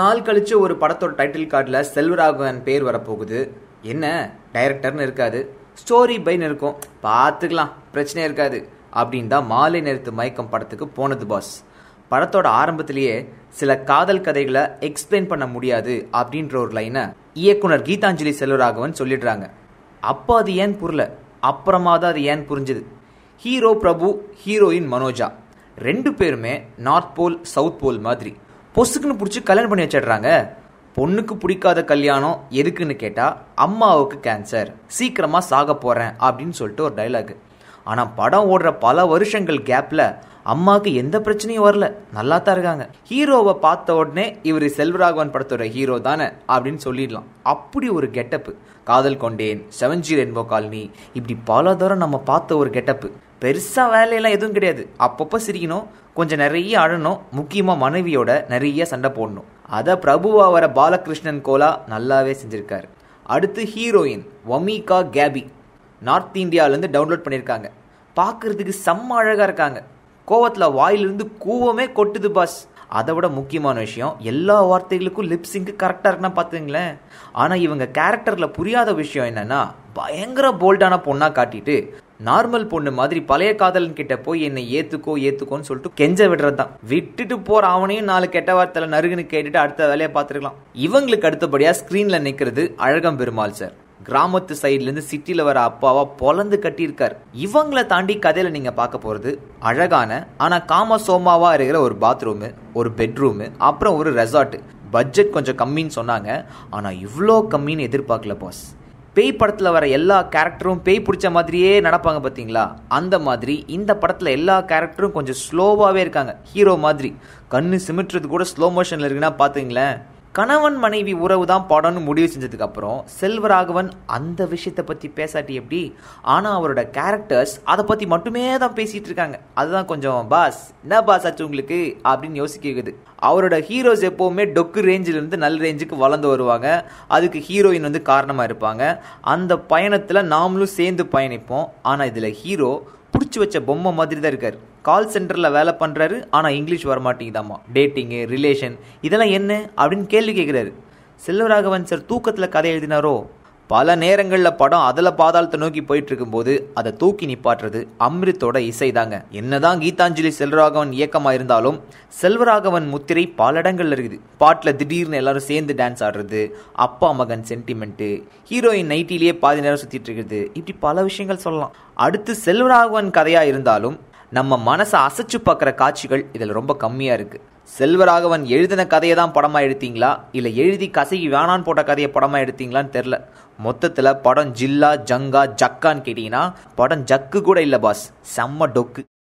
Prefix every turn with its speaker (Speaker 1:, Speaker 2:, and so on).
Speaker 1: நாள் கழித்து ஒரு படத்தோட டைட்டில் கார்டில் செல்வராகவன் பேர் வரப்போகுது என்ன டைரக்டர்னு இருக்காது ஸ்டோரி பைன்னு இருக்கும் பார்த்துக்கலாம் பிரச்சனையே இருக்காது அப்படின்னு தான் மாலை நேரத்து மயக்கம் படத்துக்கு போனது பாஸ் படத்தோட ஆரம்பத்திலேயே சில காதல் கதைகளை எக்ஸ்பிளைன் பண்ண முடியாது அப்படின்ற ஒரு லைனை இயக்குனர் கீதாஞ்சலி செல்வராகவன் சொல்லிடுறாங்க அப்போ அது ஏன் புரியல அப்புறமா தான் அது ஏன் புரிஞ்சுது ஹீரோ பிரபு ஹீரோயின் மனோஜா ரெண்டு பேருமே நார்த் போல் சவுத் போல் மாதிரி பொசுக்குன்னு பிடிச்சி கல்யாணம் பண்ணி வச்சிடுறாங்க பொண்ணுக்கு பிடிக்காத கல்யாணம் எதுக்குன்னு கேட்டால் அம்மாவுக்கு கேன்சர் சீக்கிரமாக சாக போகிறேன் அப்படின்னு சொல்லிட்டு ஒரு டைலாக் ஆனால் படம் ஓடுற பல வருஷங்கள் கேப்பில் அம்மாவுக்கு எந்த பிரச்சனையும் வரல நல்லா தான் இருக்காங்க ஹீரோவை பார்த்த உடனே இவர் செல்வராகவன் படத்தோட ஹீரோ தானே அப்படின்னு சொல்லிடலாம் அப்படி ஒரு கெட்டப்பு காதல் கொண்டேன் செவன்ஜி ரெயின்போ காலனி இப்படி பல தூரம் நம்ம பார்த்த ஒரு கெட்டப்பு பெருசாக வேலையெல்லாம் எதுவும் கிடையாது அப்பப்போ சிரிக்கணும் கொஞ்சம் நிறைய அழணும் முக்கியமாக மனைவியோட நிறைய சண்டை போடணும் அதை பிரபுவா வர பாலகிருஷ்ணன் கோலா நல்லாவே செஞ்சுருக்காரு அடுத்து ஹீரோயின் வமிகா கேபி நார்த் இந்தியாவிலேருந்து டவுன்லோட் பண்ணியிருக்காங்க பார்க்குறதுக்கு செம்ம அழகாக இருக்காங்க கோவத்தில் வாயிலிருந்து கூவமே கொட்டுது பாஸ் அதை விட முக்கியமான விஷயம் எல்லா வார்த்தைகளுக்கும் லிப்ஸிங்க்கு கரெக்டாக இருக்குன்னா பார்த்துங்களேன் ஆனால் இவங்க கேரக்டரில் புரியாத விஷயம் என்னென்னா பயங்கர போல்டான பொண்ணாக காட்டிட்டு நார்மல் பொண்ணு மாதிரி பழைய காதலன் கிட்ட போய் என்னை ஏத்துக்கோ ஏத்துக்கோன்னு சொல்லிட்டு கெஞ்ச விடுறது தான் விட்டுட்டு போற அவனையும் நாலு கெட்ட வார்த்தையில நறுகுன்னு கேட்டுட்டு அடுத்த வேலையை பார்த்துருக்கலாம் இவங்களுக்கு அடுத்தபடியா ஸ்கிரீன்ல நிக்கிறது அழகம் பெருமாள் சார் கிராமத்து இருந்து சிட்டியில் வர அப்பாவா பொலந்து கட்டியிருக்கார் இவங்களை தாண்டி கதையில் நீங்கள் பார்க்க போகிறது அழகான ஆனால் காம சோமாவாக இருக்கிற ஒரு பாத்ரூமு ஒரு பெட்ரூம் அப்புறம் ஒரு ரெசார்ட்டு பட்ஜெட் கொஞ்சம் கம்மின்னு சொன்னாங்க ஆனால் இவ்வளோ கம்மின்னு எதிர்பார்க்கல பாஸ் பேய் படத்தில் வர எல்லா கேரக்டரும் பேய் பிடிச்ச மாதிரியே நடப்பாங்க பார்த்தீங்களா அந்த மாதிரி இந்த படத்தில் எல்லா கேரக்டரும் கொஞ்சம் ஸ்லோவாகவே இருக்காங்க ஹீரோ மாதிரி கண்ணு சிமிட்டுறது கூட ஸ்லோ மோஷனில் இருக்குன்னா பார்த்துங்களேன் கணவன் மனைவி உறவு தான் படம்னு முடிவு செஞ்சதுக்கப்புறம் செல்வராகவன் அந்த விஷயத்தை பற்றி பேசாட்டி எப்படி ஆனால் அவரோட கேரக்டர்ஸ் அதை பற்றி மட்டுமே தான் பேசிகிட்டு இருக்காங்க அதுதான் கொஞ்சம் பாஸ் என்ன பாஸ் ஆச்சு உங்களுக்கு அப்படின்னு யோசிக்கிறது அவரோட ஹீரோஸ் எப்போவுமே டொக்கு இருந்து நல்ல ரேஞ்சுக்கு வளர்ந்து வருவாங்க அதுக்கு ஹீரோயின் வந்து காரணமாக இருப்பாங்க அந்த பயணத்தில் நாமளும் சேர்ந்து பயணிப்போம் ஆனால் இதில் ஹீரோ பிடிச்சி வச்ச பொம்மை மாதிரி தான் இருக்கார் கால் சென்டரில் வேலை பண்ணுறாரு ஆனால் இங்கிலீஷ் வரமாட்டேங்குதாம்மா டேட்டிங்கு ரிலேஷன் இதெல்லாம் என்ன அப்படின்னு கேள்வி கேட்குறாரு செல்வராகவன் சார் தூக்கத்தில் கதை எழுதினாரோ பல நேரங்களில் படம் அதில் பாதாளத்தை நோக்கி போயிட்டு இருக்கும்போது அதை தூக்கி நிப்பாட்டுறது அம்ரித்தோட இசைதாங்க என்னதான் கீதாஞ்சலி செல்வராகவன் இயக்கமாக இருந்தாலும் செல்வராகவன் முத்திரை பல இடங்கள்ல இருக்குது பாட்டில் திடீர்னு எல்லாரும் சேர்ந்து டான்ஸ் ஆடுறது அப்பா மகன் சென்டிமெண்ட்டு ஹீரோயின் நைட்டிலேயே பாதி நேரம் சுற்றிட்டு இருக்குது இப்படி பல விஷயங்கள் சொல்லலாம் அடுத்து செல்வராகவன் கதையாக இருந்தாலும் நம்ம மனசை அசைச்சு பார்க்குற காட்சிகள் இதில் ரொம்ப கம்மியாக இருக்குது செல்வராகவன் எழுதின கதையை தான் படமாக எடுத்தீங்களா இல்லை எழுதி கசகி வேணான்னு போட்ட கதையை படமாக எடுத்தீங்களான்னு தெரில மொத்தத்தில் படம் ஜில்லா ஜங்கா ஜக்கான்னு கேட்டிங்கன்னா படம் ஜக்கு கூட இல்லை பாஸ் செம்ம டொக்கு